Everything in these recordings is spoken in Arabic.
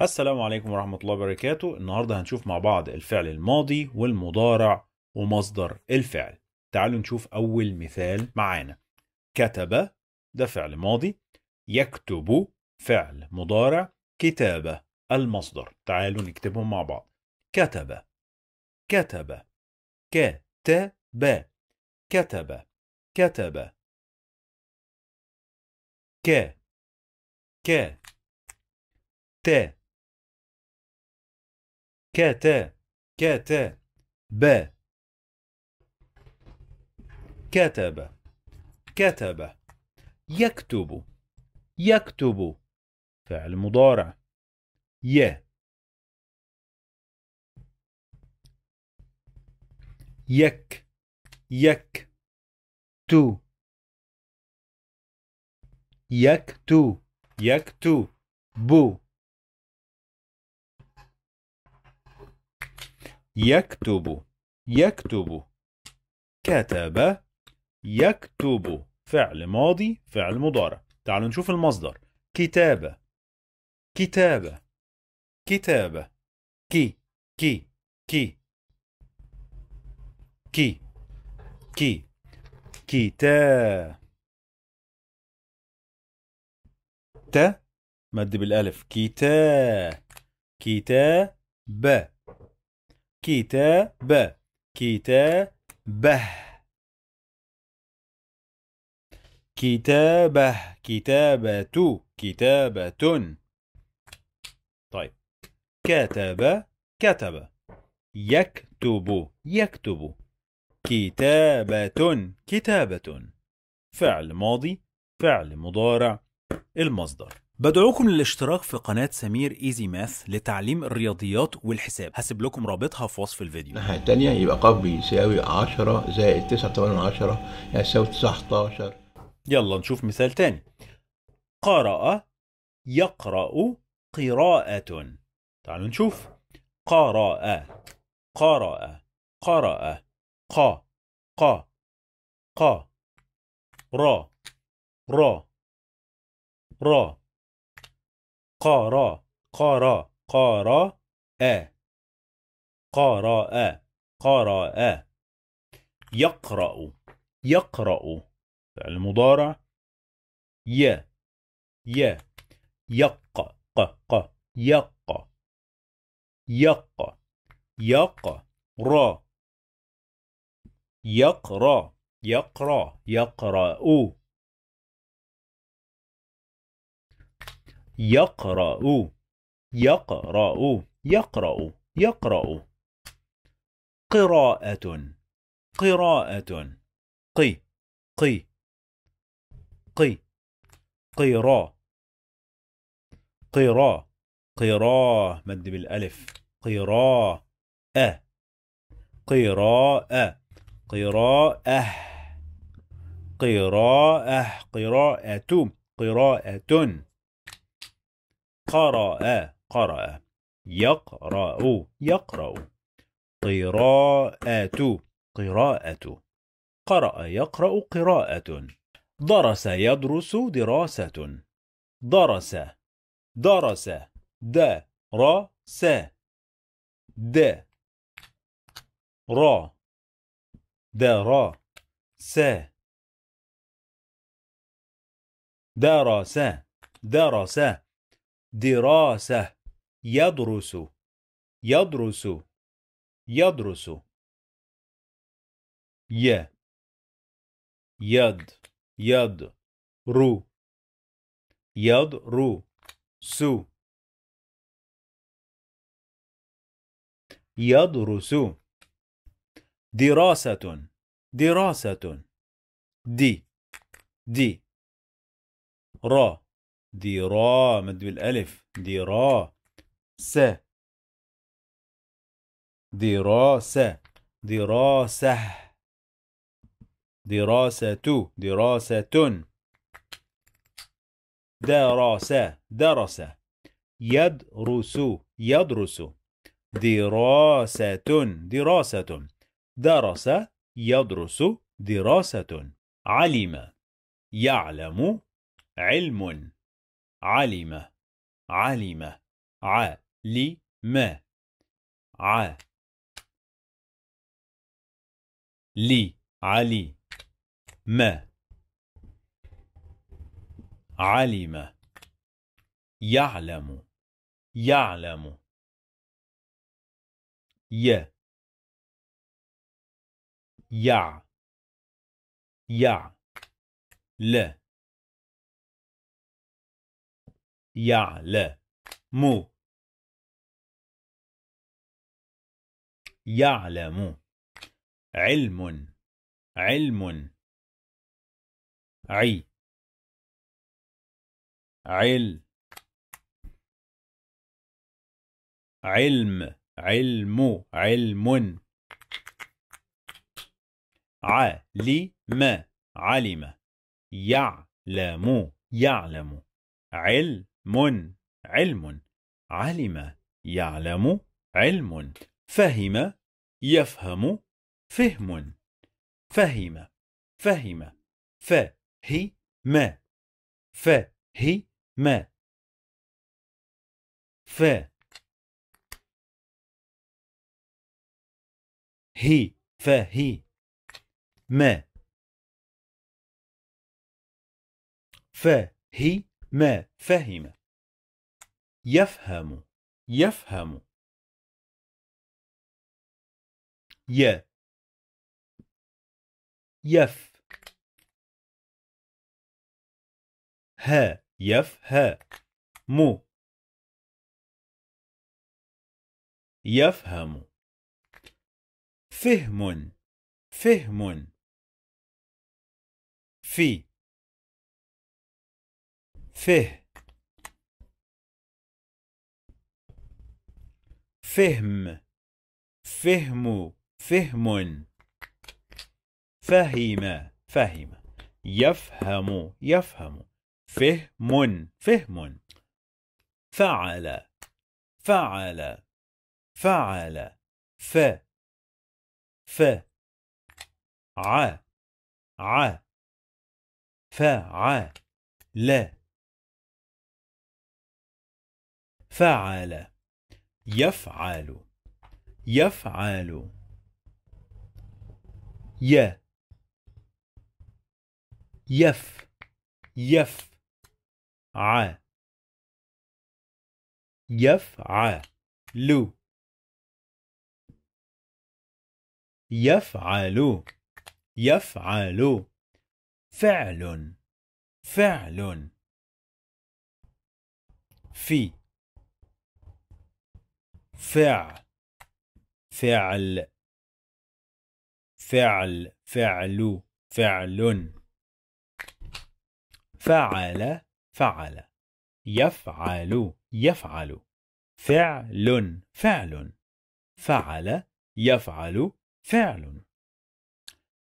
السلام عليكم ورحمة الله وبركاته النهاردة هنشوف مع بعض الفعل الماضي والمضارع ومصدر الفعل تعالوا نشوف أول مثال معانا كتب ده فعل ماضي يكتب فعل مضارع كتابة المصدر تعالوا نكتبهم مع بعض كتب كتب كتب كتب كتب ك ك ت كاتا كاتا ب كتب كتب يكتب يكتب فعل مضارع ي يك يك تو يكتو يكتو بو يكتب يكتب كتب يكتب فعل ماضي فعل مضارع تعالوا نشوف المصدر كتابة كتابة كتابة كي كي كي كي كي كتا تا مد بالالف كتا كتا ب كتاب كتابه كتابه كتابة كتابة طيب كتب كتب يكتب يكتب كتابة كتابة فعل ماضي فعل مضارع المصدر بدعوكم للاشتراك في قناة سمير ايزي ماث لتعليم الرياضيات والحساب هسيب لكم رابطها في وصف الفيديو الناحية التانية يبقى قف بيساوي 10 زائد 9 8 10 يعني يساوي 19 يلا نشوف مثال تاني قرأ يقرأ قراءة تعالوا نشوف قرأ قرأ قرأ ق ق ق ر ر ر قارا قارا قارا آ قارا قارا يقرأ يقرأ فعل مضارع ي ي يق ق ق يق يق يق را يقرأ يقرأ يقرأ يقرأ يقرأ يقرأ يقرأ قراءة قراءة قي قي قي قراء قراء قراء مد بالالف قراء أه قراءة قراءة قراءة قراءة قراءة قرأ قرأ يقرأ يقرأ قراءة قراءة قرأ يقرأ قراءة درس يدرس دراسة درس درس د را س د را را س درس درس دراسة يدرس يدرس يدرس ي يد يد رو يد رو سو يدرس دراسة دراسة دي دي را ديرا مد بالالف ديرا س دراسة دراسة دراسة دراسة درس درس يدرس يدرس دراسة دراسة درس يدرس دراسة علم يعلم علم علم علم ع ما ع لي علي ما علم يعلم يعلم ي يع يع ل يعلم يعلم علم علم عي عل علم علم علم علم علم يعلم يعلم علم من علم علم يعلم علم فهم يفهم فهم فهم فهم فهي ما فهي ما ف هي فهي ما فهي ما فهم يفهم يفهم ي يف ها يف ها مو يفهم فهم فهم في فه فهم فهم فهم فهم فهم يفهم يفهم فهم فهم فعل فعل فعل ف ف ع ع فعل فعل يفعل يفعل ي يف يف ع يفعل يفعل يفعل فعل فعل في فعل فعل فعل فعل فعل فعل فعل يفعل يفعل فعل فعل فعل يفعل فعل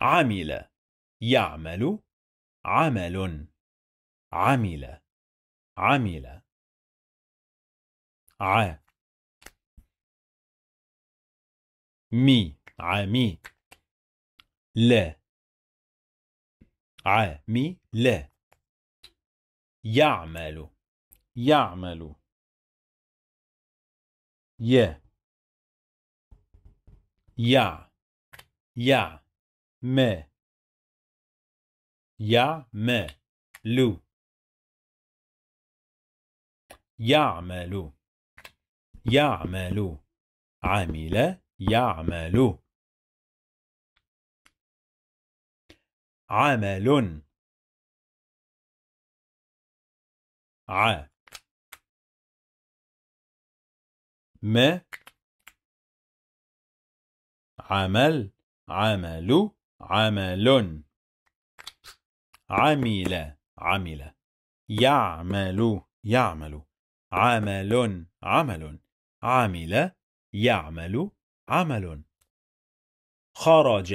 عمل يعمل عمل عمل عمل مي عامي لا عامي لا يعمل يعمل ي يع يع ما لو يعمل يعمل عمل يعمل عمل ع م عمل عمل عمل عمل عمل يعمل يعمل عمل عمل عمل يعمل عمل خرج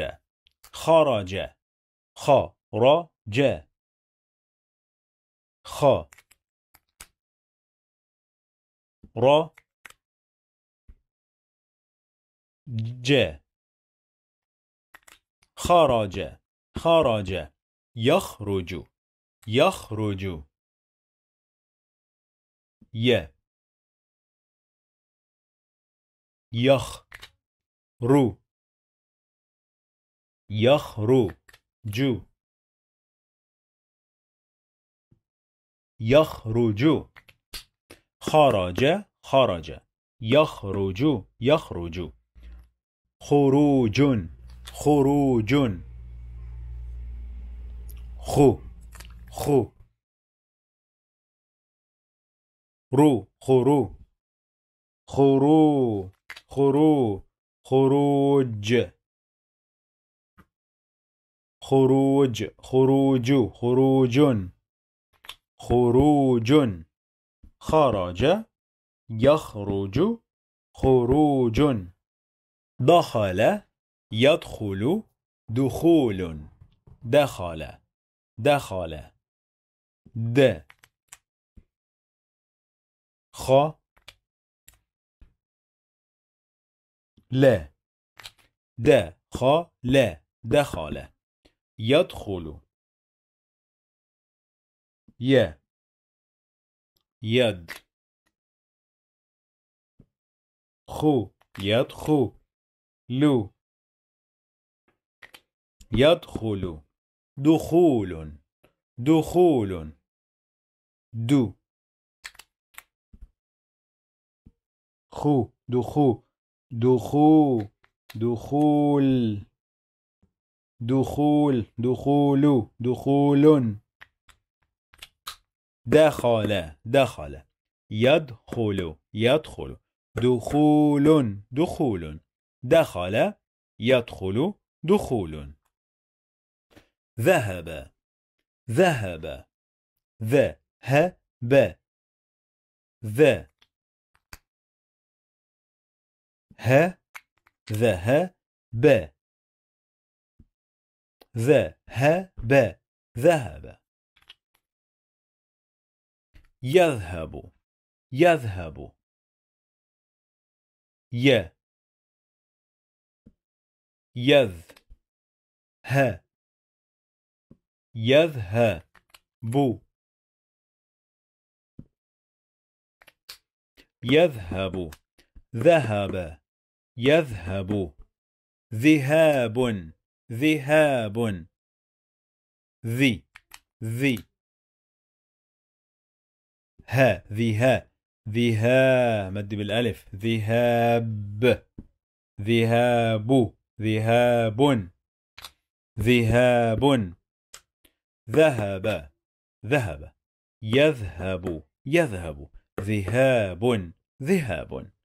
خرج خرج خ ر ج خرج خرج يخرج يخرج ي يخ رو يخرج يخرج خرج خرج يخرج يخرج خروج خروج خو خو رو خرو خرو خرو خروج خروج خروج خروج خروج خرج يخرج خروج دخل يدخل دخول دخل دخل د خ لا دخل دخل يدخل ي يد خو يدخو لو يدخل دخول دخول دو خو دخول دخول دخول دخول دخول دخول دخل دخل يدخل يدخل دخول دخول دخل يدخل دخول ذهب ذهب ذهب ذهب ها ها ب ذهب يذهب يذهب ي يذ ه يذهب يذهب ذهب يذهب ذهاب ذهاب ذي ذي ها ذها ذها مد بالالف ذهاب ذهاب ذهاب ذهاب ذهب ذهب يذهب يذهب ذهاب ذهاب